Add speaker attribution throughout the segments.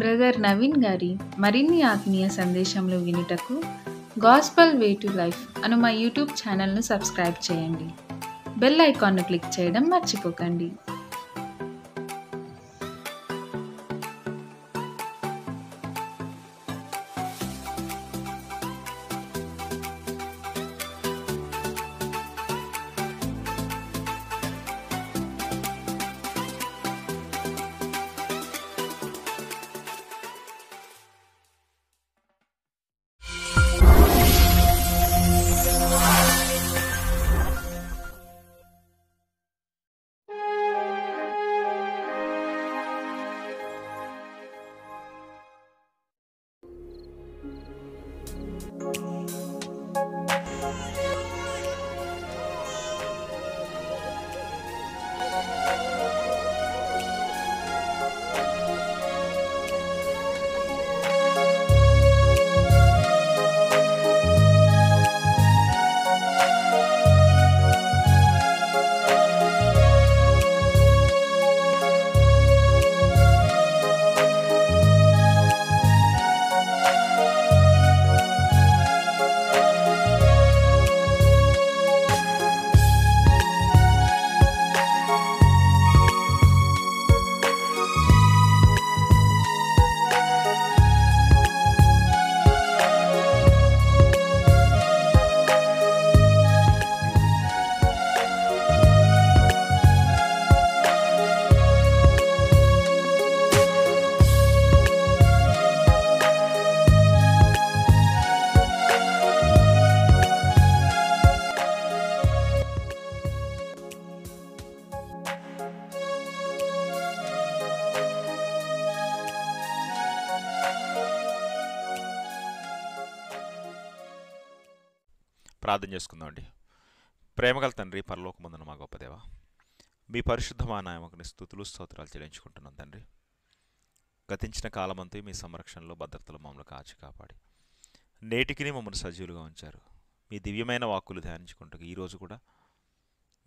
Speaker 1: brother Naveen గారి మరిన్ని ఆత్మీయ సందేశంలు వినుటకు గాస్పల్ వే టు లైఫ్ అను మా యూట్యూబ్ ఛానల్ను సబ్స్క్రైబ్ చేయండి బెల్ ఐకాన్ను క్లిక్ చేయడం మర్చిపోకండి ప్రార్థన చేసుకుందామండి ప్రేమగల తండ్రి పరలోకమందున మా గొప్పదేవ మీ పరిశుద్ధమా నాయకుని స్థుతులు స్తోత్రాలు చెల్లించుకుంటున్నాం తండ్రి గతించిన కాలమంతా మీ సంరక్షణలో భద్రతలు మమ్మల్ని కాచి కాపాడి నేటికి మమ్మల్ని సజీవులుగా ఉంచారు మీ దివ్యమైన వాక్కులు ధ్యానించుకుంటూ ఈరోజు కూడా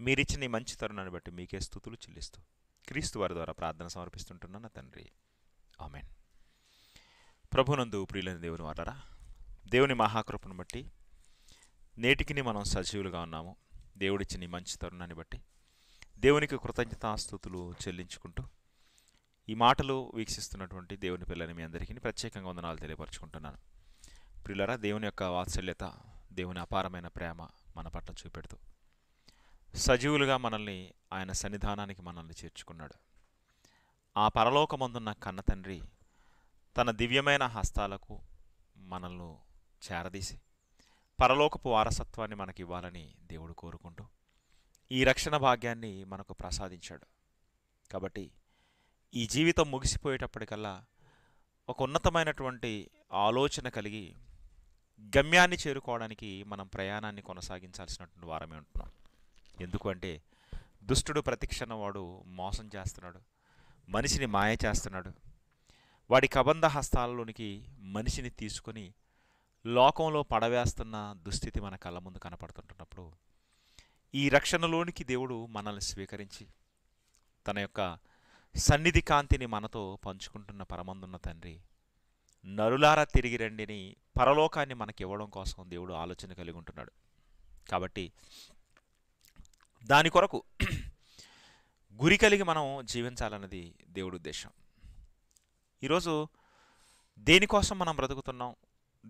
Speaker 1: మీరిచ్చిన ఈ మంచి తరుణాన్ని బట్టి మీకే స్థుతులు చెల్లిస్తూ క్రీస్తు వారి ద్వారా ప్రార్థన సమర్పిస్తుంటున్నాను తండ్రి ఆమెన్ ప్రభునందు ప్రియులని దేవుని వాటారా దేవుని మహాకృపను బట్టి నేటికిని మనం సజీవులుగా ఉన్నాము దేవుడిచ్చిన మంచి తరుణాన్ని బట్టి దేవునికి కృతజ్ఞతాస్తుతులు చెల్లించుకుంటూ ఈ మాటలు వీక్షిస్తున్నటువంటి దేవుని పిల్లని మీ అందరికీ ప్రత్యేకంగా వందనాలు తెలియపరచుకుంటున్నాను ప్రియులరా దేవుని యొక్క వాత్సల్యత దేవుని అపారమైన ప్రేమ మన పట్ల చూపెడుతూ సజీవులుగా మనల్ని ఆయన సన్నిధానానికి మనల్ని చేర్చుకున్నాడు ఆ పరలోకమందున్న కన్న తండ్రి తన దివ్యమైన హస్తాలకు మనల్ని చేరదీసి పరలోకపు వారసత్వాన్ని మనకి ఇవ్వాలని దేవుడు కోరుకుంటూ ఈ రక్షణ భాగ్యాన్ని మనకు ప్రసాదించాడు కాబట్టి ఈ జీవితం ముగిసిపోయేటప్పటికల్లా ఒక ఉన్నతమైనటువంటి ఆలోచన కలిగి గమ్యాన్ని చేరుకోవడానికి మనం ప్రయాణాన్ని కొనసాగించాల్సినటువంటి వారమే ఉంటున్నాం ఎందుకంటే దుష్టుడు ప్రతిక్షణ వాడు మోసం చేస్తున్నాడు మనిషిని మాయ చేస్తున్నాడు వాడి కబంధ హస్తాలలోనికి మనిషిని తీసుకొని లోకంలో పడవేస్తున్న దుస్థితి మన కళ్ళ ముందు కనపడుతుంటున్నప్పుడు ఈ రక్షణలోనికి దేవుడు మనల్ని స్వీకరించి తన యొక్క సన్నిధి కాంతిని మనతో పంచుకుంటున్న పరమందున్న తండ్రి నరులారా తిరిగి రండిని పరలోకాన్ని మనకి ఇవ్వడం కోసం దేవుడు ఆలోచన కలిగి ఉంటున్నాడు కాబట్టి దాని కొరకు గురి కలిగి మనం జీవించాలన్నది దేవుడు ఉద్దేశం ఈరోజు దేనికోసం మనం బ్రతుకుతున్నాం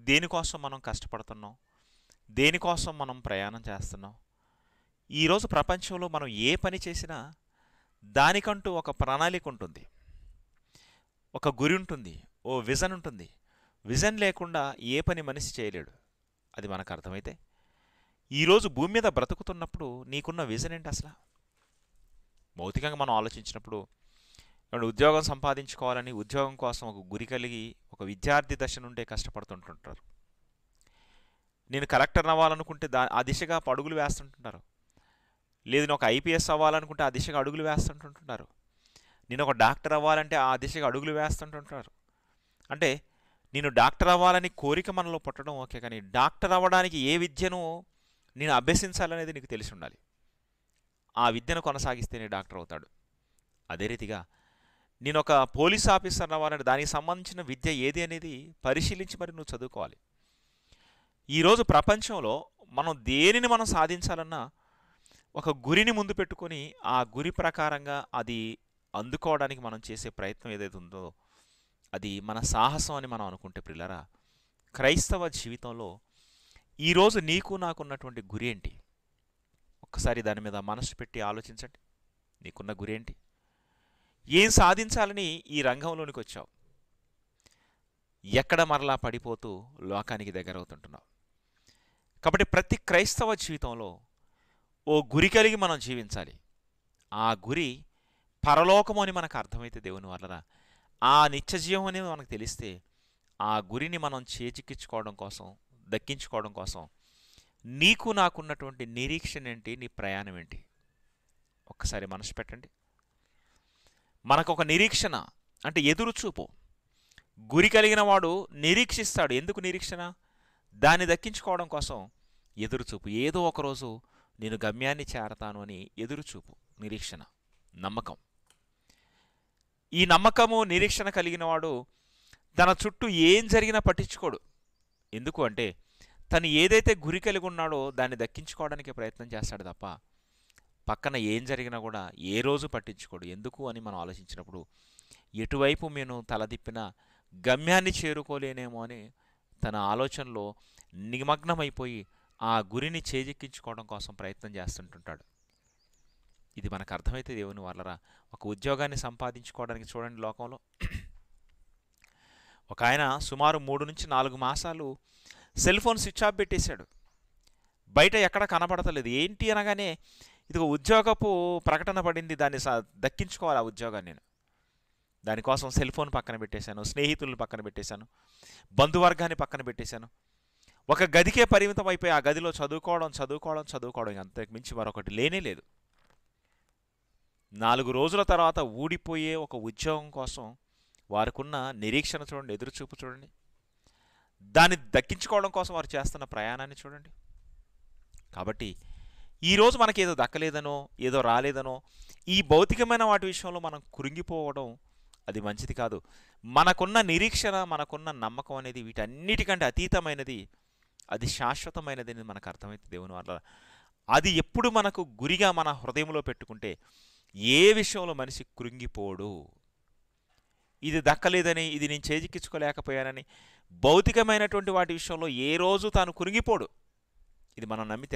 Speaker 1: దేనికోసం మనం కష్టపడుతున్నాం దేనికోసం మనం ప్రయాణం చేస్తున్నాం ఈరోజు ప్రపంచంలో మనం ఏ పని చేసినా దానికంటూ ఒక ప్రణాళిక ఉంటుంది ఒక గురి ఉంటుంది ఓ విజన్ ఉంటుంది విజన్ లేకుండా ఏ పని మనిషి చేయలేడు అది మనకు అర్థమైతే ఈరోజు భూమి మీద బ్రతుకుతున్నప్పుడు నీకున్న విజన్ ఏంటి అసలు భౌతికంగా మనం ఆలోచించినప్పుడు ఉద్యోగం సంపాదించుకోవాలని ఉద్యోగం కోసం ఒక గురి కలిగి ఒక విద్యార్థి దశ నుండే కష్టపడుతుంటుంటారు నేను కలెక్టర్ అవ్వాలనుకుంటే దా ఆ దిశగా అడుగులు వేస్తుంటుంటారు లేదు నేను ఒక ఐపీఎస్ అవ్వాలనుకుంటే ఆ దిశగా అడుగులు వేస్తుంటుంటున్నారు నేను ఒక డాక్టర్ అవ్వాలంటే ఆ దిశగా అడుగులు వేస్తుంటుంటారు అంటే నేను డాక్టర్ అవ్వాలని కోరిక మనలో పుట్టడం ఓకే కానీ డాక్టర్ అవ్వడానికి ఏ విద్యను నేను అభ్యసించాలనేది నీకు తెలిసి ఉండాలి ఆ విద్యను కొనసాగిస్తేనే డాక్టర్ అవుతాడు అదే రీతిగా నేను ఒక పోలీస్ ఆఫీసర్ అవ్వాలంటే దానికి సంబంధించిన విద్య ఏది అనేది పరిశీలించి మరి నువ్వు చదువుకోవాలి ఈరోజు ప్రపంచంలో మనం దేనిని మనం సాధించాలన్నా ఒక గురిని ముందు పెట్టుకొని ఆ గురి ప్రకారంగా అది అందుకోవడానికి మనం చేసే ప్రయత్నం ఏదైతే ఉందో అది మన సాహసం అని మనం అనుకుంటే పిల్లరా క్రైస్తవ జీవితంలో ఈరోజు నీకు నాకున్నటువంటి గురి ఏంటి ఒక్కసారి దాని మీద మనసు పెట్టి ఆలోచించండి నీకున్న గురి ఏంటి ఏం సాధించాలని ఈ రంగంలోనికి వచ్చావు ఎక్కడ మరలా పడిపోతూ లోకానికి దగ్గర అవుతుంటున్నావు కాబట్టి ప్రతి క్రైస్తవ జీవితంలో ఓ గురి కలిగి మనం జీవించాలి ఆ గురి పరలోకము అని మనకు అర్థమైతే దేవుని వల్ల ఆ నిత్యజీవం అనేది మనకు తెలిస్తే ఆ గురిని మనం చేజిక్కించుకోవడం కోసం దక్కించుకోవడం కోసం నీకు నాకున్నటువంటి నిరీక్షణ ఏంటి నీ ప్రయాణం ఏంటి ఒక్కసారి మనసు పెట్టండి మనకు ఒక నిరీక్షణ అంటే ఎదురుచూపు గురి కలిగిన వాడు నిరీక్షిస్తాడు ఎందుకు నిరీక్షణ దాన్ని దక్కించుకోవడం కోసం ఎదురుచూపు ఏదో ఒకరోజు నేను గమ్యాన్ని చేరతాను అని ఎదురుచూపు నిరీక్షణ నమ్మకం ఈ నమ్మకము నిరీక్షణ కలిగిన వాడు తన చుట్టూ ఏం జరిగినా పట్టించుకోడు ఎందుకు అంటే తను ఏదైతే గురి కలిగి ఉన్నాడో దాన్ని దక్కించుకోవడానికి ప్రయత్నం చేస్తాడు తప్ప పక్కన ఏం జరిగినా కూడా ఏ రోజు పట్టించుకోడు ఎందుకు అని మనం ఆలోచించినప్పుడు ఎటువైపు మేము తలదిప్పిన గమ్యాన్ని చేరుకోలేనేమో అని తన ఆలోచనలో నిమగ్నమైపోయి ఆ గురిని చేజెక్కించుకోవడం కోసం ప్రయత్నం చేస్తుంటుంటాడు ఇది మనకు అర్థమైతే దేవుని వాళ్ళరా ఒక ఉద్యోగాన్ని సంపాదించుకోవడానికి చూడండి లోకంలో ఒక ఆయన సుమారు మూడు నుంచి నాలుగు మాసాలు సెల్ ఫోన్ స్విచ్ ఆఫ్ పెట్టేశాడు బయట ఎక్కడ కనబడతలేదు ఏంటి అనగానే ఇదిగో ఉద్యోగపు ప్రకటన పడింది దాన్ని దక్కించుకోవాలి ఆ ఉద్యోగాన్ని నేను దానికోసం సెల్ ఫోన్ పక్కన పెట్టేశాను స్నేహితులను పక్కన పెట్టేశాను బంధువర్గాన్ని పక్కన పెట్టేశాను ఒక గదికే పరిమితం అయిపోయి ఆ గదిలో చదువుకోవడం చదువుకోవడం చదువుకోవడం అంతకు మించి మరొకటి లేనే లేదు నాలుగు రోజుల తర్వాత ఊడిపోయే ఒక ఉద్యోగం కోసం వారికున్న నిరీక్షణ చూడండి ఎదురుచూపు చూడండి దాన్ని దక్కించుకోవడం కోసం వారు చేస్తున్న ప్రయాణాన్ని చూడండి కాబట్టి ఈరోజు ఏదో దక్కలేదనో ఏదో రాలేదనో ఈ భౌతికమైన వాటి విషయంలో మనం కురింగిపోవడం అది మంచిది కాదు మనకున్న నిరీక్షణ మనకున్న నమ్మకం అనేది వీటన్నిటికంటే అతీతమైనది అది శాశ్వతమైనది అనేది మనకు అర్థమైంది దేవుని వల్ల అది ఎప్పుడు మనకు గురిగా మన హృదయంలో పెట్టుకుంటే ఏ విషయంలో మనిషి కురింగిపోడు ఇది దక్కలేదని ఇది నేను చేజిక్కించుకోలేకపోయానని భౌతికమైనటువంటి వాటి విషయంలో ఏ రోజు తాను కురింగిపోడు ఇది మనం నమ్మి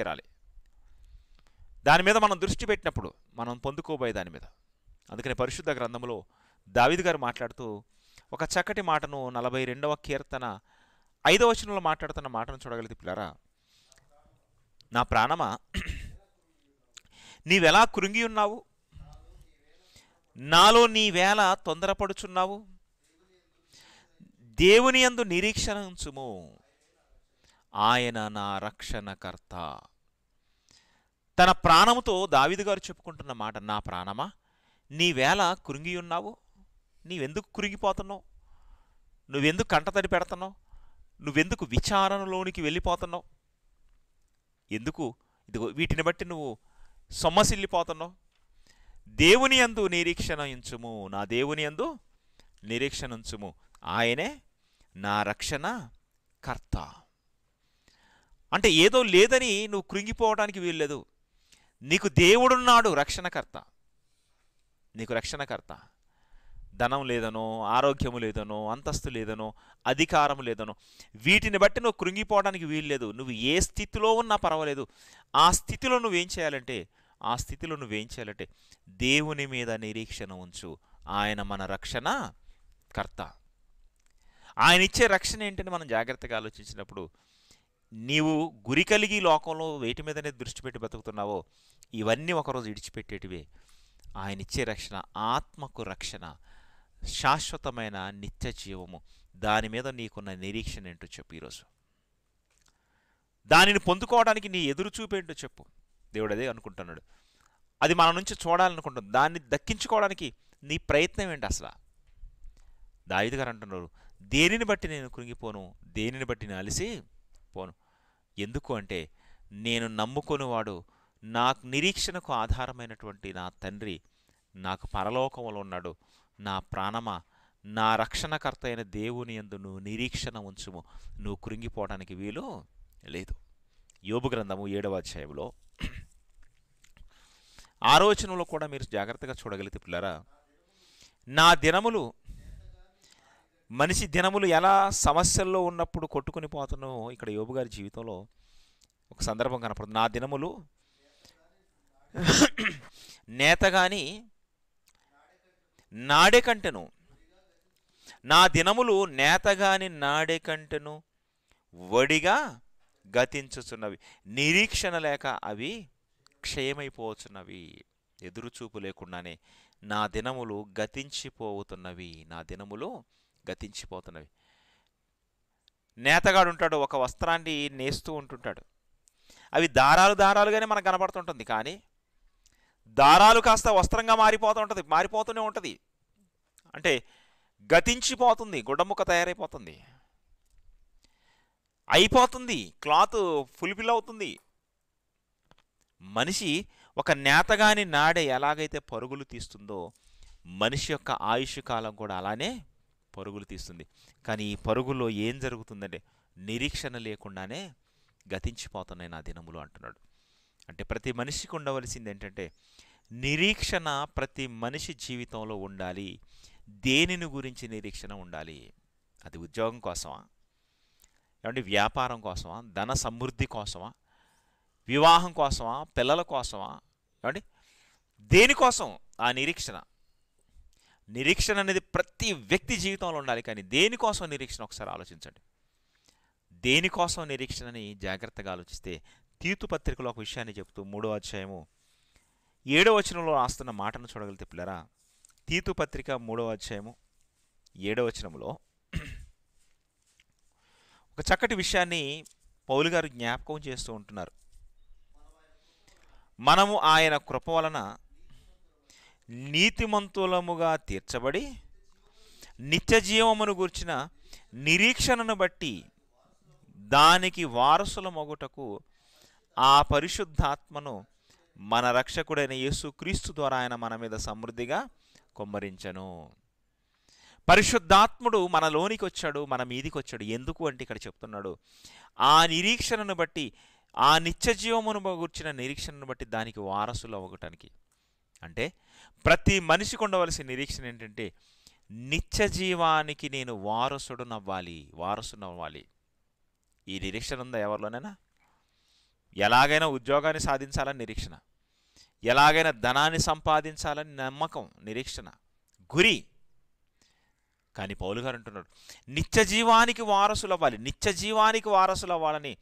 Speaker 1: దాని మీద మనం దృష్టి పెట్టినప్పుడు మనం పొందుకోబోయే దాని మీద అందుకని పరిశుద్ధ గ్రంథంలో దావిద్ గారు మాట్లాడుతూ ఒక చక్కటి మాటను నలభై రెండవ కీర్తన ఐదవ వచనంలో మాట్లాడుతున్న మాటను చూడగలిగితే పిల్లరా నా ప్రాణమా నీవెలా కృంగి ఉన్నావు నాలో నీవేళ తొందరపడుచున్నావు దేవుని యందు నిరీక్షణ ఉంచుము ఆయన నా రక్షణకర్త తన ప్రాణముతో దావిదు గారు చెప్పుకుంటున్న మాట నా ప్రాణమా నీవేళ కృంగియున్నావు నీవెందుకు కృంగిపోతున్నావు నువ్వెందుకు కంటతడి పెడుతున్నావు నువ్వెందుకు విచారణలోనికి వెళ్ళిపోతున్నావు ఎందుకు ఇదిగో వీటిని బట్టి నువ్వు సొమ్మసిల్లిపోతున్నావు దేవుని అందు నిరీక్షణ ఉంచుము నా దేవుని అందు నిరీక్షణ ఉంచుము ఆయనే నా రక్షణ కర్త అంటే ఏదో లేదని నువ్వు కృంగిపోవడానికి వీల్లేదు నీకు దేవుడున్నాడు రక్షణకర్త నీకు రక్షణకర్త ధనం లేదనో ఆరోగ్యము లేదనో అంతస్తు లేదనో అధికారము లేదనో వీటిని బట్టి నువ్వు కృంగిపోవడానికి వీల్లేదు నువ్వు ఏ స్థితిలో ఉన్నా పర్వాలేదు ఆ స్థితిలో నువ్వేం చేయాలంటే ఆ స్థితిలో నువ్వేం చేయాలంటే దేవుని మీద నిరీక్షణ ఉంచు ఆయన మన రక్షణ కర్త ఆయన ఇచ్చే రక్షణ ఏంటని మనం జాగ్రత్తగా ఆలోచించినప్పుడు నీవు గురి కలిగి లోకంలో వేటి మీదనే దృష్టి పెట్టి బతుకుతున్నావో ఇవన్నీ ఒకరోజు ఇడిచిపెట్టేటివే ఆయన ఇచ్చే రక్షణ ఆత్మకు రక్షణ శాశ్వతమైన నిత్య జీవము దాని మీద నీకున్న నిరీక్షణ ఏంటో చెప్పు ఈరోజు దానిని పొందుకోవడానికి నీ ఎదురు చూపేంటో చెప్పు దేవుడు అదే అనుకుంటున్నాడు అది మన నుంచి చూడాలనుకుంటుంది దాన్ని దక్కించుకోవడానికి నీ ప్రయత్నం ఏంటి అసలు దాయుద్ అంటున్నారు దేనిని బట్టి నేను కృంగిపోను దేనిని బట్టి నేను అలిసి పోను ఎందుకు అంటే నేను నమ్ముకునేవాడు నాకు నిరీక్షణకు ఆధారమైనటువంటి నా తండ్రి నాకు పరలోకంలో ఉన్నాడు నా ప్రాణమా నా రక్షణకర్త అయిన దేవుని ఎందు నువ్వు నిరీక్షణ ఉంచుము నువ్వు కృంగిపోవడానికి వీలు లేదు యోగు గ్రంథము ఏడవ అధ్యాయంలో ఆలోచనలో కూడా మీరు జాగ్రత్తగా చూడగలిగితే పిల్లరా నా దినములు మనిషి దినములు ఎలా సమస్యల్లో ఉన్నప్పుడు కొట్టుకుని పోతానో ఇక్కడ యోబు గారి జీవితంలో ఒక సందర్భం కనపడుతుంది నా దినములు నేత కానీ నాడే కంటెను నా దినములు నేతగాని నాడే కంటెను వడిగా గతించుచున్నవి నిరీక్షణ లేక అవి క్షయమైపోతున్నవి ఎదురుచూపు లేకుండానే నా దినములు గతించిపోతున్నవి నా దినములు గతించిపోతున్నవి నేతగాడు ఉంటాడు ఒక వస్త్రాన్ని నేస్తూ ఉంటుంటాడు అవి దారాలు దారాలుగానే మనకు కనబడుతుంటుంది కానీ దారాలు కాస్త వస్త్రంగా మారిపోతూ ఉంటుంది మారిపోతూనే ఉంటుంది అంటే గతించిపోతుంది గుడ్డముక్క తయారైపోతుంది అయిపోతుంది క్లాత్ ఫుల్ఫిల్ అవుతుంది మనిషి ఒక నేతగాని నాడే ఎలాగైతే పరుగులు తీస్తుందో మనిషి యొక్క ఆయుష్ కాలం కూడా అలానే పరుగులు తీస్తుంది కానీ ఈ పరుగుల్లో ఏం జరుగుతుందంటే నిరీక్షణ లేకుండానే గతించిపోతున్నాయి నా దినములు అంటున్నాడు అంటే ప్రతి మనిషికి ఉండవలసింది ఏంటంటే నిరీక్షణ ప్రతి మనిషి జీవితంలో ఉండాలి దేనిని గురించి నిరీక్షణ ఉండాలి అది ఉద్యోగం కోసమా ఏమంటే వ్యాపారం కోసమా ధన సమృద్ధి కోసమా వివాహం కోసమా పిల్లల కోసమా ఏమంటే దేనికోసం ఆ నిరీక్షణ నిరీక్షణ అనేది ప్రతి వ్యక్తి జీవితంలో ఉండాలి కానీ దేనికోసం నిరీక్షణ ఒకసారి ఆలోచించండి దేనికోసం నిరీక్షణని జాగ్రత్తగా ఆలోచిస్తే తీర్తు పత్రికలో ఒక విషయాన్ని చెబుతూ మూడో అధ్యాయము ఏడో వచనంలో రాస్తున్న మాటను చూడగలిగితే పిల్లరా తీర్పు పత్రిక మూడవ అధ్యాయము ఏడవ వచనంలో ఒక చక్కటి విషయాన్ని పౌలు గారు జ్ఞాపకం చేస్తూ ఉంటున్నారు మనము ఆయన కృప వలన నీతిమంతులముగా తీర్చబడి నిత్య జీవమును గుర్చిన నిరీక్షణను బట్టి దానికి వారసుల మొగుటకు ఆ పరిశుద్ధాత్మను మన రక్షకుడైన యేసుక్రీస్తు ద్వారా ఆయన మన మీద సమృద్ధిగా కొమ్మరించను పరిశుద్ధాత్ముడు మనలోనికి వచ్చాడు మన మీదికి వచ్చాడు ఎందుకు అంటే ఇక్కడ చెప్తున్నాడు ఆ నిరీక్షణను బట్టి ఆ నిత్య జీవమును గుర్చిన నిరీక్షణను బట్టి దానికి వారసులు అవ్వటానికి అంటే ప్రతి మనిషికి ఉండవలసిన నిరీక్షణ ఏంటంటే నిత్య జీవానికి నేను వారసుడునవ్వాలి వారసునవ్వాలి ఈ నిరీక్షణ ఉందా ఎవరిలోనైనా ఎలాగైనా ఉద్యోగాన్ని సాధించాలని నిరీక్షణ ఎలాగైనా ధనాన్ని సంపాదించాలని నమ్మకం నిరీక్షణ గురి కానీ పౌలు గారు అంటున్నాడు నిత్య జీవానికి వారసులు అవ్వాలి నిత్య జీవానికి వారసులు అవ్వాలని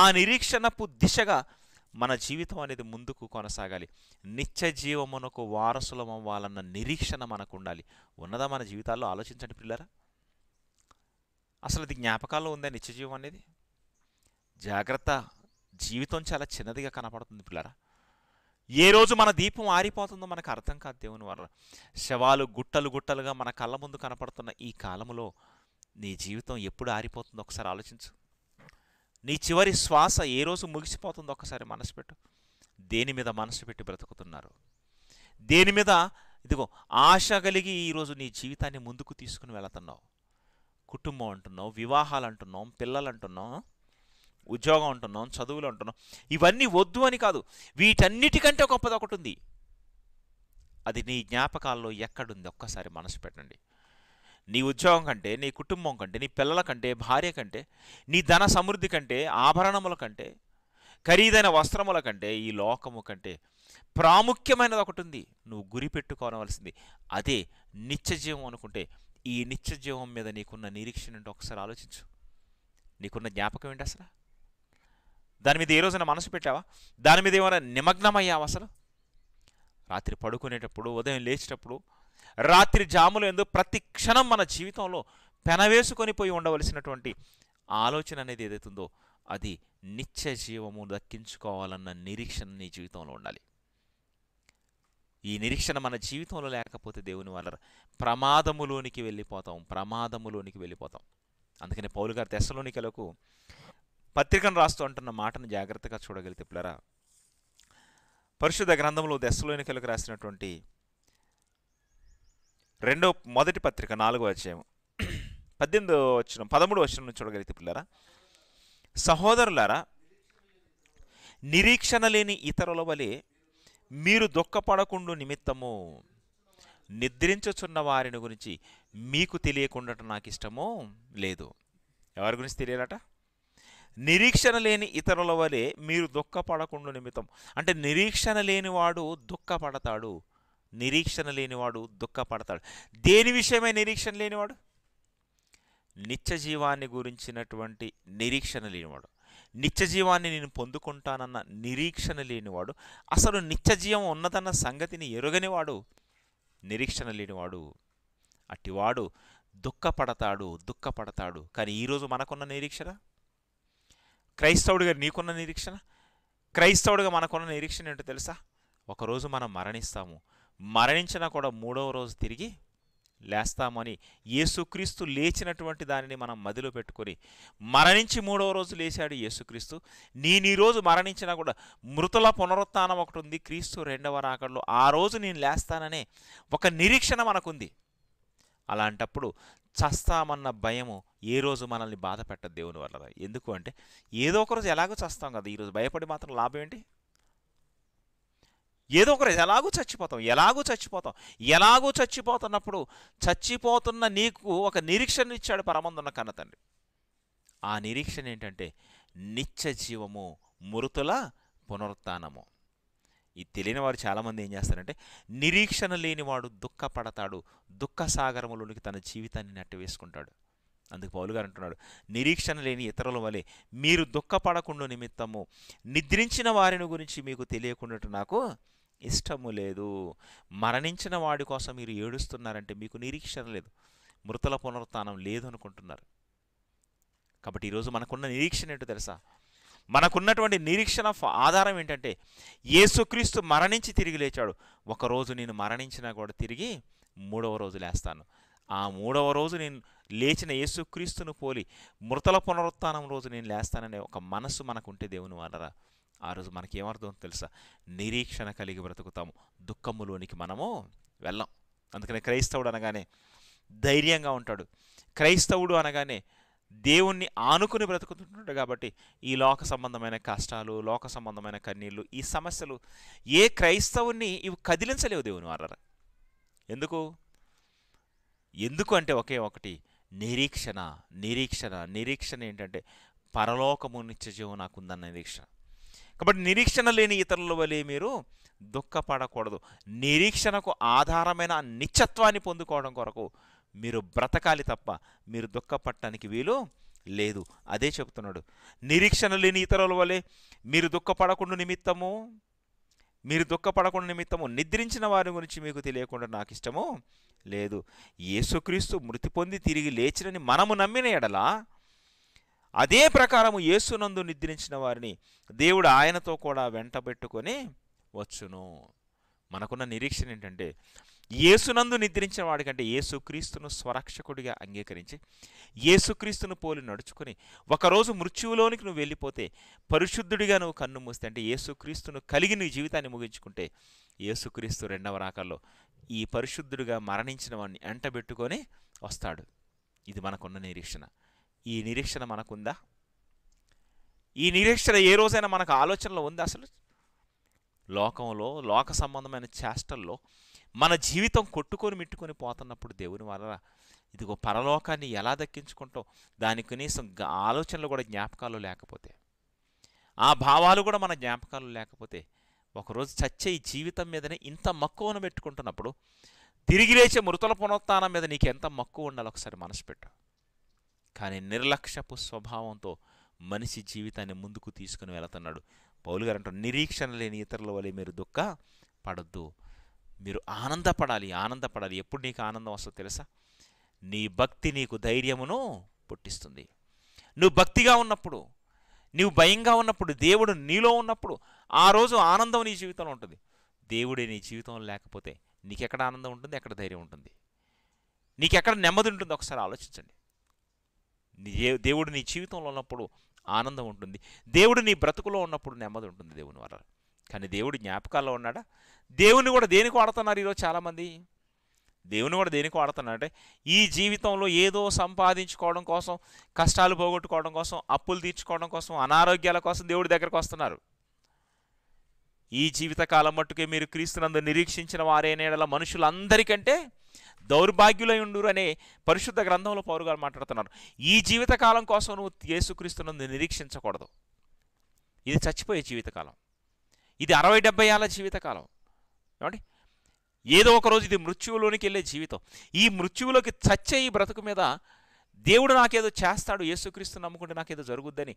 Speaker 1: ఆ నిరీక్షణపు దిశగా మన జీవితం అనేది ముందుకు కొనసాగాలి నిత్య జీవమునకు వారసులం అవ్వాలన్న నిరీక్షణ మనకు ఉండాలి ఉన్నదా మన జీవితాల్లో ఆలోచించండి పిల్లరా అసలు అది జ్ఞాపకాల్లో ఉందా నిత్య జీవం అనేది జాగ్రత్త జీవితం చాలా చిన్నదిగా కనపడుతుంది పిల్లరా ఏ రోజు మన దీపం ఆరిపోతుందో మనకు అర్థం కాదు దేవుని వల్ల శవాలు గుట్టలు గుట్టలుగా మన కళ్ళ ముందు కనపడుతున్న ఈ కాలంలో నీ జీవితం ఎప్పుడు ఆరిపోతుందో ఒకసారి ఆలోచించు నీ చివరి శ్వాస ఏ రోజు ముగిసిపోతుందో ఒకసారి మనసు పెట్టు దేని మీద మనసు పెట్టి బ్రతుకుతున్నారు దేని మీద ఇదిగో ఆశ కలిగి ఈరోజు నీ జీవితాన్ని ముందుకు తీసుకుని వెళుతున్నావు కుటుంబం అంటున్నావు వివాహాలు అంటున్నాం పిల్లలు అంటున్నాం ఉద్యోగం అంటున్నాం చదువులు అంటున్నాం ఇవన్నీ వద్దు అని కాదు వీటన్నిటికంటే గొప్పది ఒకటి ఉంది అది నీ జ్ఞాపకాల్లో ఎక్కడుంది ఒక్కసారి మనసు పెట్టండి నీ ఉద్యోగం కంటే నీ కుటుంబం కంటే నీ పిల్లల కంటే భార్య కంటే నీ ధన సమృద్ధి కంటే ఆభరణముల కంటే ఖరీదైన వస్త్రముల కంటే ఈ లోకము కంటే ప్రాముఖ్యమైనది ఒకటి ఉంది నువ్వు గురి పెట్టుకోవలసింది అదే జీవం అనుకుంటే ఈ జీవం మీద నీకున్న నిరీక్షణ ఏంటో ఒకసారి ఆలోచించు నీకున్న జ్ఞాపకం ఏంటి అసలు దాని మీద ఏ రోజున మనసు పెట్టావా దాని మీద ఏమైనా నిమగ్నమయ్యావా అసలు రాత్రి పడుకునేటప్పుడు ఉదయం లేచేటప్పుడు రాత్రి జాములు ఎందు ప్రతి క్షణం మన జీవితంలో పెనవేసుకొని పోయి ఉండవలసినటువంటి ఆలోచన అనేది ఏదైతుందో అది నిత్య జీవము దక్కించుకోవాలన్న నిరీక్షణ నీ జీవితంలో ఉండాలి ఈ నిరీక్షణ మన జీవితంలో లేకపోతే దేవుని వల్ల ప్రమాదములోనికి వెళ్ళిపోతాం ప్రమాదములోనికి వెళ్ళిపోతాం అందుకని పౌలు గారు తెశలోనికలకు పత్రికను రాస్తూ అంటున్న మాటను జాగ్రత్తగా చూడగలిగితే పిల్లరా పరిశుద్ధ గ్రంథంలో దశలోనికలకు రాసినటువంటి రెండో మొదటి పత్రిక నాలుగో అధ్యాయం పద్దెనిమిదో వచ్చిన పదమూడు వచ్చిన చూడగలిగితే పిల్లరా సహోదరులారా నిరీక్షణ లేని ఇతరుల వలె మీరు దుఃఖపడకుండా నిమిత్తము నిద్రించుచున్న వారిని గురించి మీకు తెలియకుండా నాకు ఇష్టము లేదు ఎవరి గురించి తెలియాలట నిరీక్షణ లేని ఇతరుల వలె మీరు దుఃఖపడకుండా నిమిత్తం అంటే నిరీక్షణ లేనివాడు దుఃఖపడతాడు నిరీక్షణ లేనివాడు దుఃఖపడతాడు దేని విషయమే నిరీక్షణ లేనివాడు నిత్య జీవాన్ని గురించినటువంటి నిరీక్షణ లేనివాడు నిత్య జీవాన్ని నేను పొందుకుంటానన్న నిరీక్షణ లేనివాడు అసలు నిత్య జీవం ఉన్నదన్న సంగతిని ఎరుగనివాడు నిరీక్షణ లేనివాడు అట్టివాడు దుఃఖపడతాడు దుఃఖపడతాడు కానీ ఈరోజు మనకున్న నిరీక్షణ క్రైస్తవుడిగా నీకున్న నిరీక్షణ క్రైస్తవుడిగా మనకున్న నిరీక్షణ ఏంటో తెలుసా ఒకరోజు మనం మరణిస్తాము మరణించినా కూడా మూడవ రోజు తిరిగి లేస్తామని యేసుక్రీస్తు లేచినటువంటి దానిని మనం మదిలో పెట్టుకొని మరణించి మూడవ రోజు లేచాడు యేసుక్రీస్తు నేను ఈరోజు మరణించినా కూడా మృతుల పునరుత్నం ఒకటి ఉంది క్రీస్తు రెండవ రాకడలో ఆ రోజు నేను లేస్తాననే ఒక నిరీక్షణ మనకుంది అలాంటప్పుడు చస్తామన్న భయము ఏ రోజు మనల్ని బాధ పెట్టదు దేవుని వల్ల ఎందుకు అంటే ఏదో ఒక రోజు ఎలాగో చస్తాం కదా ఈరోజు భయపడి మాత్రం లాభం ఏంటి ఏదో ఒకరు ఎలాగూ చచ్చిపోతాం ఎలాగూ చచ్చిపోతాం ఎలాగూ చచ్చిపోతున్నప్పుడు చచ్చిపోతున్న నీకు ఒక నిరీక్షణ ఇచ్చాడు పరమందున్న కన్న తండ్రి ఆ నిరీక్షణ ఏంటంటే నిత్య జీవము మృతుల పునరుత్నము ఇది తెలియని వారు చాలామంది ఏం చేస్తారంటే నిరీక్షణ లేనివాడు దుఃఖపడతాడు దుఃఖ సాగరములోనికి తన జీవితాన్ని నెట్టవేసుకుంటాడు అందుకు పౌలు గారు అంటున్నాడు నిరీక్షణ లేని ఇతరుల వలె మీరు దుఃఖపడకుండా నిమిత్తము నిద్రించిన వారిని గురించి మీకు తెలియకుండా నాకు ఇష్టము లేదు మరణించిన వాడి కోసం మీరు ఏడుస్తున్నారంటే మీకు నిరీక్షణ లేదు మృతుల పునరుత్నం లేదు అనుకుంటున్నారు కాబట్టి ఈరోజు మనకున్న నిరీక్షణ ఏంటో తెలుసా మనకున్నటువంటి నిరీక్షణ ఆధారం ఏంటంటే ఏసుక్రీస్తు మరణించి తిరిగి లేచాడు ఒకరోజు నేను మరణించినా కూడా తిరిగి మూడవ రోజు లేస్తాను ఆ మూడవ రోజు నేను లేచిన యేసుక్రీస్తును పోలి మృతల పునరుత్నం రోజు నేను లేస్తాననే ఒక మనసు మనకుంటే దేవుని వాడరా ఆ రోజు ఏమర్థం తెలుసా నిరీక్షణ కలిగి బ్రతుకుతాము దుఃఖములోనికి మనము వెళ్ళాం అందుకనే క్రైస్తవుడు అనగానే ధైర్యంగా ఉంటాడు క్రైస్తవుడు అనగానే దేవుణ్ణి ఆనుకుని బ్రతుకుతుంటాడు కాబట్టి ఈ లోక సంబంధమైన కష్టాలు లోక సంబంధమైన కన్నీళ్ళు ఈ సమస్యలు ఏ క్రైస్తవుని ఇవి కదిలించలేవు దేవుని వారరా ఎందుకు ఎందుకు అంటే ఒకే ఒకటి నిరీక్షణ నిరీక్షణ నిరీక్షణ ఏంటంటే పరలోకము నిత్య జీవం నాకుందన్న నిరీక్షణ కాబట్టి నిరీక్షణ లేని ఇతరుల వలె మీరు దుఃఖపడకూడదు నిరీక్షణకు ఆధారమైన నిత్యత్వాన్ని పొందుకోవడం కొరకు మీరు బ్రతకాలి తప్ప మీరు దుఃఖపడటానికి వీలు లేదు అదే చెబుతున్నాడు నిరీక్షణ లేని ఇతరుల వలె మీరు దుఃఖపడకుండా నిమిత్తము మీరు దుఃఖపడకుండా నిమిత్తము నిద్రించిన వారి గురించి మీకు తెలియకుండా నాకు ఇష్టము లేదు యేసుక్రీస్తు మృతి పొంది తిరిగి లేచినని మనము నమ్మిన ఎడలా అదే ప్రకారము యేసునందు నిద్రించిన వారిని దేవుడు ఆయనతో కూడా వెంటబెట్టుకొని వచ్చును మనకున్న నిరీక్షణ ఏంటంటే ఏసునందు నిద్రించిన వాడికంటే ఏసుక్రీస్తును స్వరక్షకుడిగా అంగీకరించి ఏసుక్రీస్తును పోలి నడుచుకుని ఒకరోజు మృత్యువులోనికి నువ్వు వెళ్ళిపోతే పరిశుద్ధుడిగా నువ్వు కన్ను మూస్తే అంటే ఏసుక్రీస్తును కలిగి నీ జీవితాన్ని ముగించుకుంటే ఏసుక్రీస్తు రెండవ రాకల్లో ఈ పరిశుద్ధుడిగా మరణించిన వాడిని ఎంటబెట్టుకొని వస్తాడు ఇది మనకున్న నిరీక్షణ ఈ నిరీక్షణ మనకుందా ఈ నిరీక్షణ ఏ రోజైనా మనకు ఆలోచనలో ఉందా అసలు లోకంలో లోక సంబంధమైన చేష్టల్లో మన జీవితం కొట్టుకొని మిట్టుకొని పోతున్నప్పుడు దేవుని వలన ఇదిగో పరలోకాన్ని ఎలా దక్కించుకుంటాం దాని కనీసం ఆలోచనలు కూడా జ్ఞాపకాలు లేకపోతే ఆ భావాలు కూడా మన జ్ఞాపకాలు లేకపోతే ఒకరోజు చచ్చే ఈ జీవితం మీదనే ఇంత మక్కువను పెట్టుకుంటున్నప్పుడు తిరిగి లేచే మృతుల పునరుత్నం మీద నీకు ఎంత మక్కువ ఉండాలో ఒకసారి మనసు పెట్టు కానీ నిర్లక్ష్యపు స్వభావంతో మనిషి జీవితాన్ని ముందుకు తీసుకుని వెళుతున్నాడు పౌలు గారు అంటారు నిరీక్షణ లేని ఇతరుల వలె మీరు దుఃఖ పడద్దు మీరు ఆనందపడాలి ఆనందపడాలి ఎప్పుడు నీకు ఆనందం వస్తుందో తెలుసా నీ భక్తి నీకు ధైర్యమును పుట్టిస్తుంది నువ్వు భక్తిగా ఉన్నప్పుడు నువ్వు భయంగా ఉన్నప్పుడు దేవుడు నీలో ఉన్నప్పుడు ఆ రోజు ఆనందం నీ జీవితంలో ఉంటుంది దేవుడే నీ జీవితంలో లేకపోతే నీకెక్కడ ఆనందం ఉంటుంది ఎక్కడ ధైర్యం ఉంటుంది నీకెక్కడ నెమ్మది ఉంటుంది ఒకసారి ఆలోచించండి దేవుడు నీ జీవితంలో ఉన్నప్పుడు ఆనందం ఉంటుంది దేవుడు నీ బ్రతుకులో ఉన్నప్పుడు నెమ్మది ఉంటుంది దేవుని వల్ల కానీ దేవుడు జ్ఞాపకాల్లో ఉన్నాడా దేవుని కూడా దేనికి వాడుతున్నారు ఈరోజు చాలామంది దేవుని కూడా దేనికి వాడుతున్నారంటే ఈ జీవితంలో ఏదో సంపాదించుకోవడం కోసం కష్టాలు పోగొట్టుకోవడం కోసం అప్పులు తీర్చుకోవడం కోసం అనారోగ్యాల కోసం దేవుడి దగ్గరకు వస్తున్నారు ఈ జీవితకాలం మట్టుకే మీరు క్రీస్తునందు నిరీక్షించిన వారే నేడల మనుషులందరికంటే దౌర్భాగ్యులై దౌర్భాగ్యులయుండురు అనే పరిశుద్ధ గ్రంథంలో పౌరుగా మాట్లాడుతున్నారు ఈ జీవితకాలం కోసం నువ్వు నందు నిరీక్షించకూడదు ఇది చచ్చిపోయే జీవితకాలం ఇది అరవై డెబ్బై ఏళ్ళ జీవితకాలం ఏమండి ఏదో ఒకరోజు ఇది మృత్యువులోనికి వెళ్ళే జీవితం ఈ మృత్యువులోకి చచ్చే ఈ బ్రతుకు మీద దేవుడు నాకేదో చేస్తాడు యేసుక్రీస్తు నమ్ముకుంటే నాకేదో జరుగుద్దని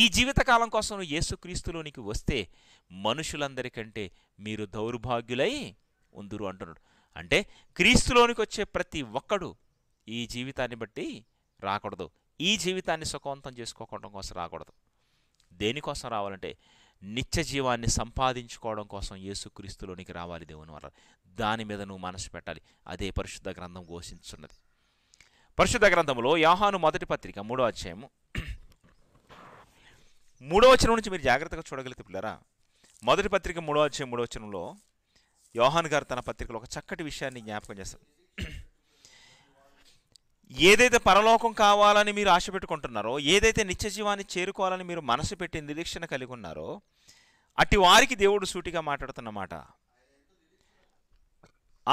Speaker 1: ఈ జీవితకాలం కోసం యేసుక్రీస్తులోనికి వస్తే మనుషులందరికంటే మీరు దౌర్భాగ్యులై ఉందురు అంటున్నాడు అంటే క్రీస్తులోనికి వచ్చే ప్రతి ఒక్కడు ఈ జీవితాన్ని బట్టి రాకూడదు ఈ జీవితాన్ని సుఖవంతం చేసుకోవడం కోసం రాకూడదు దేనికోసం రావాలంటే నిత్య జీవాన్ని సంపాదించుకోవడం కోసం యేసుక్రీస్తులోనికి రావాలి దేవుని వల్ల దాని మీద నువ్వు మనసు పెట్టాలి అదే పరిశుద్ధ గ్రంథం ఘోషించున్నది పరిశుద్ధ గ్రంథంలో యాహాను మొదటి పత్రిక మూడో అధ్యాయము మూడో వచనం నుంచి మీరు జాగ్రత్తగా చూడగలిగితే పిల్లరా మొదటి పత్రిక మూడో అధ్యాయం మూడో వచనంలో యోహాన్ గారు తన పత్రికలో ఒక చక్కటి విషయాన్ని జ్ఞాపకం చేస్తారు ఏదైతే పరలోకం కావాలని మీరు ఆశ పెట్టుకుంటున్నారో ఏదైతే నిత్య జీవాన్ని చేరుకోవాలని మీరు మనసు పెట్టి నిరీక్షణ కలిగి ఉన్నారో అట్టి వారికి దేవుడు సూటిగా మాట్లాడుతున్నమాట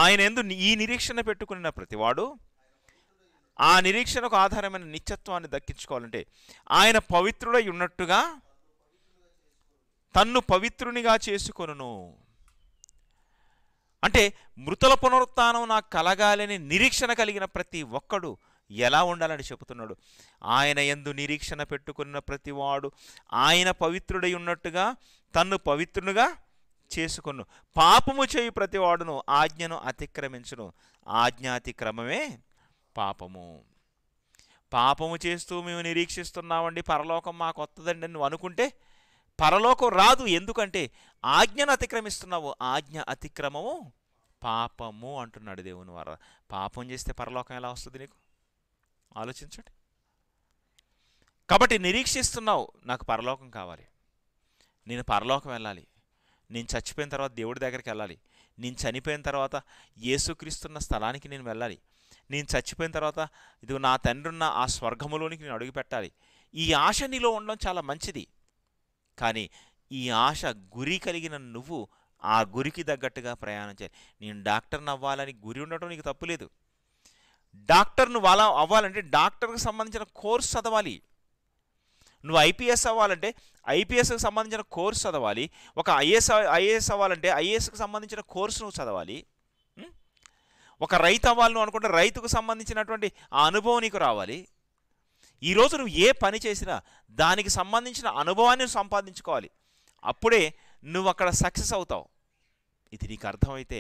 Speaker 1: ఆయన ఎందు ఈ నిరీక్షణ పెట్టుకున్న ప్రతివాడు ఆ నిరీక్షణకు ఆధారమైన నిత్యత్వాన్ని దక్కించుకోవాలంటే ఆయన పవిత్రుడై ఉన్నట్టుగా తన్ను పవిత్రునిగా చేసుకొను అంటే మృతుల పునరుత్నం నాకు కలగాలని నిరీక్షణ కలిగిన ప్రతి ఒక్కడు ఎలా ఉండాలని చెబుతున్నాడు ఆయన ఎందు నిరీక్షణ పెట్టుకున్న ప్రతివాడు ఆయన పవిత్రుడై ఉన్నట్టుగా తన్ను పవిత్రునుగా చేసుకును పాపము చేయి ప్రతివాడును ఆజ్ఞను అతిక్రమించును ఆజ్ఞాతిక్రమమే పాపము పాపము చేస్తూ మేము నిరీక్షిస్తున్నామండి పరలోకం మాకు వస్తుందండి నువ్వు అనుకుంటే పరలోకం రాదు ఎందుకంటే ఆజ్ఞను అతిక్రమిస్తున్నావు ఆజ్ఞ అతిక్రమము పాపము అంటున్నాడు దేవుని వారు పాపం చేస్తే పరలోకం ఎలా వస్తుంది నీకు ఆలోచించండి కాబట్టి నిరీక్షిస్తున్నావు నాకు పరలోకం కావాలి నేను పరలోకం వెళ్ళాలి నేను చచ్చిపోయిన తర్వాత దేవుడి దగ్గరికి వెళ్ళాలి నేను చనిపోయిన తర్వాత ఏసుక్రీస్తున్న స్థలానికి నేను వెళ్ళాలి నేను చచ్చిపోయిన తర్వాత ఇది నా తండ్రి ఉన్న ఆ స్వర్గములోనికి నేను అడుగుపెట్టాలి ఈ ఆశ నీలో ఉండడం చాలా మంచిది కానీ ఈ ఆశ గురి కలిగిన నువ్వు ఆ గురికి తగ్గట్టుగా ప్రయాణం చేయాలి నేను డాక్టర్ని అవ్వాలని గురి ఉండటం నీకు తప్పులేదు డాక్టర్ నువ్వు అలా అవ్వాలంటే డాక్టర్కి సంబంధించిన కోర్స్ చదవాలి నువ్వు ఐపీఎస్ అవ్వాలంటే ఐపీఎస్కి సంబంధించిన కోర్స్ చదవాలి ఒక ఐఏఎస్ ఐఏఎస్ అవ్వాలంటే ఐఏఎస్కి సంబంధించిన కోర్సు నువ్వు చదవాలి ఒక రైతు అవ్వాలను అనుకుంటే రైతుకు సంబంధించినటువంటి ఆ అనుభవం నీకు రావాలి ఈరోజు నువ్వు ఏ పని చేసినా దానికి సంబంధించిన అనుభవాన్ని సంపాదించుకోవాలి అప్పుడే నువ్వు అక్కడ సక్సెస్ అవుతావు ఇది నీకు అర్థమైతే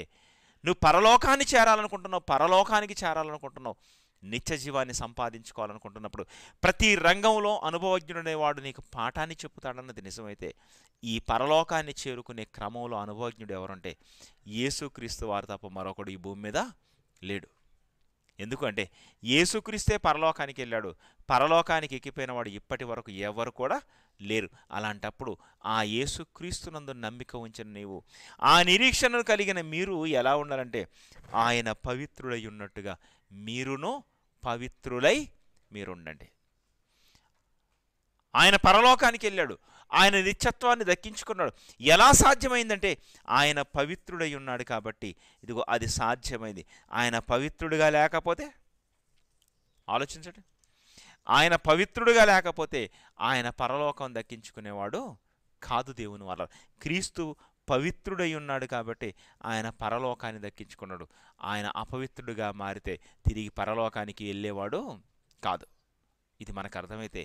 Speaker 1: నువ్వు పరలోకాన్ని చేరాలనుకుంటున్నావు పరలోకానికి చేరాలనుకుంటున్నావు నిత్య జీవాన్ని సంపాదించుకోవాలనుకుంటున్నప్పుడు ప్రతి రంగంలో అనుభవజ్ఞుడనేవాడు నీకు పాఠాన్ని చెప్తాడన్నది నిజమైతే ఈ పరలోకాన్ని చేరుకునే క్రమంలో అనుభవజ్ఞుడు ఎవరంటే యేసుక్రీస్తు వారు తప్ప మరొకడు ఈ భూమి మీద లేడు ఎందుకంటే యేసుక్రీస్తే పరలోకానికి వెళ్ళాడు పరలోకానికి ఎక్కిపోయినవాడు ఇప్పటి వరకు ఎవరు కూడా లేరు అలాంటప్పుడు ఆ యేసుక్రీస్తునందు నమ్మిక ఉంచిన నీవు ఆ నిరీక్షణను కలిగిన మీరు ఎలా ఉండాలంటే ఆయన పవిత్రుడై ఉన్నట్టుగా మీరును పవిత్రులై మీరుండండి ఆయన పరలోకానికి వెళ్ళాడు ఆయన నిత్యత్వాన్ని దక్కించుకున్నాడు ఎలా సాధ్యమైందంటే ఆయన పవిత్రుడై ఉన్నాడు కాబట్టి ఇదిగో అది సాధ్యమైంది ఆయన పవిత్రుడిగా లేకపోతే ఆలోచించండి ఆయన పవిత్రుడిగా లేకపోతే ఆయన పరలోకం దక్కించుకునేవాడు కాదు దేవుని వల్ల క్రీస్తు పవిత్రుడై ఉన్నాడు కాబట్టి ఆయన పరలోకాన్ని దక్కించుకున్నాడు ఆయన అపవిత్రుడిగా మారితే తిరిగి పరలోకానికి వెళ్ళేవాడు కాదు ఇది మనకు అర్థమైతే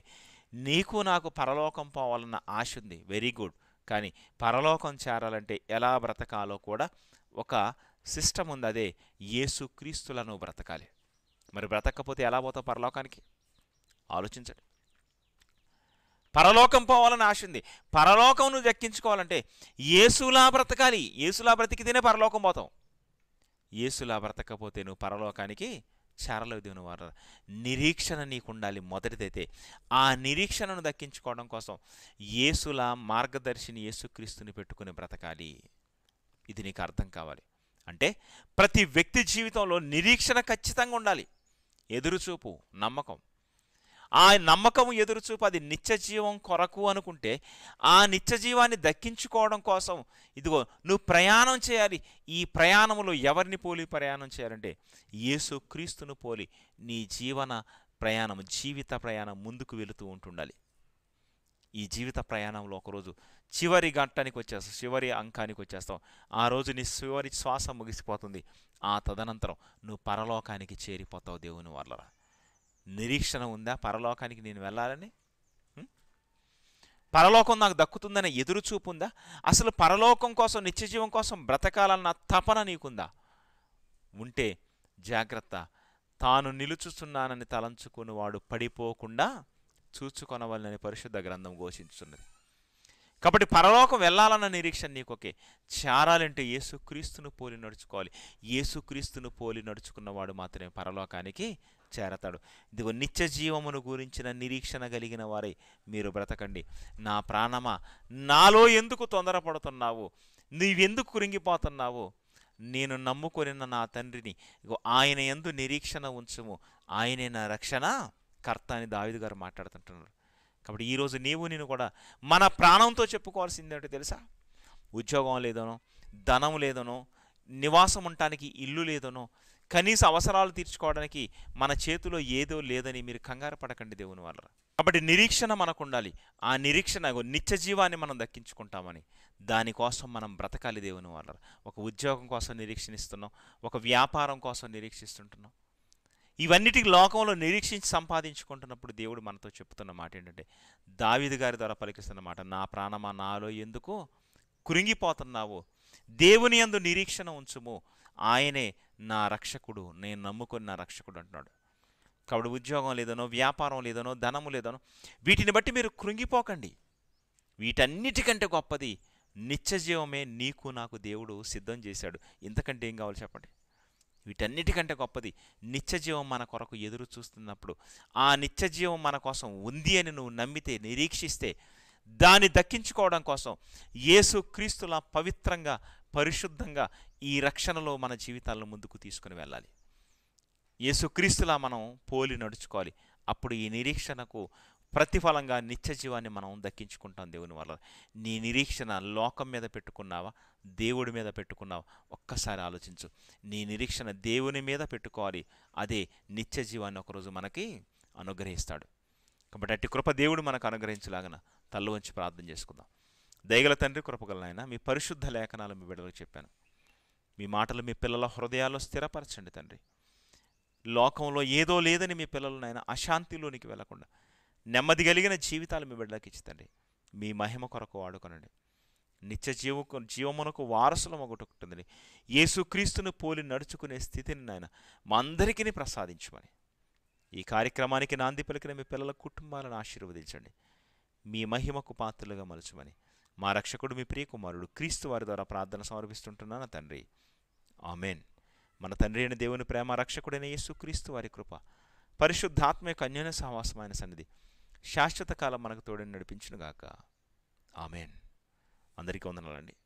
Speaker 1: నీకు నాకు పరలోకం పోవాలన్న ఆశ ఉంది వెరీ గుడ్ కానీ పరలోకం చేరాలంటే ఎలా బ్రతకాలో కూడా ఒక సిస్టమ్ ఉంది అదే యేసు క్రీస్తులను బ్రతకాలి మరి బ్రతకపోతే ఎలా పోతావు పరలోకానికి ఆలోచించండి పరలోకం పోవాలని ఆశ ఉంది పరలోకం నువ్వు దక్కించుకోవాలంటే ఏసులా బ్రతకాలి ఏసులా బ్రతికితేనే పరలోకం పోతాం ఏసులా బ్రతకపోతే నువ్వు పరలోకానికి చారలవి దిగిన వారు నిరీక్షణ నీకు ఉండాలి మొదటిదైతే ఆ నిరీక్షణను దక్కించుకోవడం కోసం యేసుల మార్గదర్శిని యేసుక్రీస్తుని పెట్టుకుని బ్రతకాలి ఇది నీకు అర్థం కావాలి అంటే ప్రతి వ్యక్తి జీవితంలో నిరీక్షణ ఖచ్చితంగా ఉండాలి ఎదురుచూపు నమ్మకం ఆ నమ్మకం ఎదురుచూపు అది నిత్యజీవం కొరకు అనుకుంటే ఆ నిత్యజీవాన్ని దక్కించుకోవడం కోసం ఇదిగో నువ్వు ప్రయాణం చేయాలి ఈ ప్రయాణంలో ఎవరిని పోలి ప్రయాణం చేయాలంటే యేసు క్రీస్తును పోలి నీ జీవన ప్రయాణం జీవిత ప్రయాణం ముందుకు వెళుతూ ఉంటుండాలి ఈ జీవిత ప్రయాణంలో ఒకరోజు చివరి గంటానికి వచ్చేస్తాం చివరి అంకానికి వచ్చేస్తాం ఆ రోజు నీ చివరి శ్వాస ముగిసిపోతుంది ఆ తదనంతరం నువ్వు పరలోకానికి చేరిపోతావు దేవుని వల్ల నిరీక్షణ ఉందా పరలోకానికి నేను వెళ్ళాలని పరలోకం నాకు దక్కుతుందనే ఎదురుచూపు ఉందా అసలు పరలోకం కోసం నిత్యజీవం కోసం బ్రతకాలన్న తపన నీకుందా ఉంటే జాగ్రత్త తాను నిలుచుతున్నానని తలంచుకుని వాడు పడిపోకుండా చూచుకొనవలనని పరిశుద్ధ గ్రంథం ఘోషించున్నది కాబట్టి పరలోకం వెళ్ళాలన్న నిరీక్షణ నీకు ఒకే చేరాలంటే ఏసుక్రీస్తును పోలి నడుచుకోవాలి ఏసుక్రీస్తును పోలి నడుచుకున్నవాడు మాత్రమే పరలోకానికి చేరతాడు ఇదిగో నిత్య జీవమును గురించిన నిరీక్షణ కలిగిన వారై మీరు బ్రతకండి నా ప్రాణమా నాలో ఎందుకు తొందరపడుతున్నావు నీవెందుకు కురింగిపోతున్నావు నేను నమ్ముకొనిన నా తండ్రిని ఇగో ఆయన ఎందు నిరీక్షణ ఉంచము ఆయనే నా రక్షణ కర్త అని దావిదు గారు మాట్లాడుతుంటున్నారు కాబట్టి ఈరోజు నీవు నేను కూడా మన ప్రాణంతో చెప్పుకోవాల్సిందేంటో తెలుసా ఉద్యోగం లేదనో ధనం లేదనో నివాసం ఉండటానికి ఇల్లు లేదనో కనీస అవసరాలు తీర్చుకోవడానికి మన చేతిలో ఏదో లేదని మీరు కంగారు పడకండి దేవుని వాళ్ళ కాబట్టి నిరీక్షణ మనకు ఉండాలి ఆ నిరీక్షణ నిత్య జీవాన్ని మనం దక్కించుకుంటామని దానికోసం మనం బ్రతకాలి దేవుని వాళ్ళ ఒక ఉద్యోగం కోసం నిరీక్షణిస్తున్నాం ఒక వ్యాపారం కోసం నిరీక్షిస్తుంటున్నాం ఇవన్నిటికి లోకంలో నిరీక్షించి సంపాదించుకుంటున్నప్పుడు దేవుడు మనతో చెప్తున్న మాట ఏంటంటే దావిది గారి ద్వారా పలికిస్తున్న మాట నా ప్రాణమా నాలో ఎందుకు కురింగిపోతున్నావు దేవుని యందు నిరీక్షణ ఉంచుము ఆయనే నా రక్షకుడు నేను నమ్ముకొని నా రక్షకుడు అంటున్నాడు కాబట్టి ఉద్యోగం లేదనో వ్యాపారం లేదనో ధనము లేదనో వీటిని బట్టి మీరు కృంగిపోకండి వీటన్నిటికంటే గొప్పది నిత్యజీవమే నీకు నాకు దేవుడు సిద్ధం చేశాడు ఇంతకంటే ఏం కావాలి చెప్పండి వీటన్నిటికంటే గొప్పది నిత్యజీవం మన కొరకు ఎదురు చూస్తున్నప్పుడు ఆ నిత్యజీవం మన కోసం ఉంది అని నువ్వు నమ్మితే నిరీక్షిస్తే దాన్ని దక్కించుకోవడం కోసం యేసు క్రీస్తుల పవిత్రంగా పరిశుద్ధంగా ఈ రక్షణలో మన జీవితాలను ముందుకు తీసుకుని వెళ్ళాలి యేసుక్రీస్తులా మనం పోలి నడుచుకోవాలి అప్పుడు ఈ నిరీక్షణకు ప్రతిఫలంగా నిత్య జీవాన్ని మనం దక్కించుకుంటాం దేవుని వల్ల నీ నిరీక్షణ లోకం మీద పెట్టుకున్నావా దేవుడి మీద పెట్టుకున్నావా ఒక్కసారి ఆలోచించు నీ నిరీక్షణ దేవుని మీద పెట్టుకోవాలి అదే నిత్య జీవాన్ని ఒకరోజు మనకి అనుగ్రహిస్తాడు కాబట్టి అట్టి కృప దేవుడు మనకు అనుగ్రహించలాగన తల్లు వంచి ప్రార్థన చేసుకుందాం దయగల తండ్రి కృపగలనైనా మీ పరిశుద్ధ లేఖనాలు మీ బిడ్డలకు చెప్పాను మీ మాటలు మీ పిల్లల హృదయాల్లో స్థిరపరచండి తండ్రి లోకంలో ఏదో లేదని మీ పిల్లలను ఆయన అశాంతిలోనికి వెళ్లకుండా నెమ్మది కలిగిన జీవితాలు మీ బిడ్డలకు ఇచ్చితండి మీ మహిమ కొరకు వాడుకొనండి నిత్య జీవకు జీవమునకు వారసులం ఒకటి యేసుక్రీస్తును పోలి నడుచుకునే స్థితిని నాయన మా అందరికీ ప్రసాదించమని ఈ కార్యక్రమానికి నాంది పలికిన మీ పిల్లల కుటుంబాలను ఆశీర్వదించండి మీ మహిమకు పాత్రలుగా మలచమని మా రక్షకుడు మీ ప్రియకుమారుడు క్రీస్తు వారి ద్వారా ప్రార్థన సమర్పిస్తుంటున్నాను తండ్రి ఆమెన్ మన తండ్రి అయిన దేవుని ప్రేమ రక్షకుడైన యేసుక్రీస్తు వారి కృప పరిశుద్ధాత్మ యొక్క అన్యోన్య సహవాసమైన సన్నిధి శాశ్వత కాలం మనకు తోడని నడిపించునుగాక ఆమెన్ అందరికీ వందనాలండి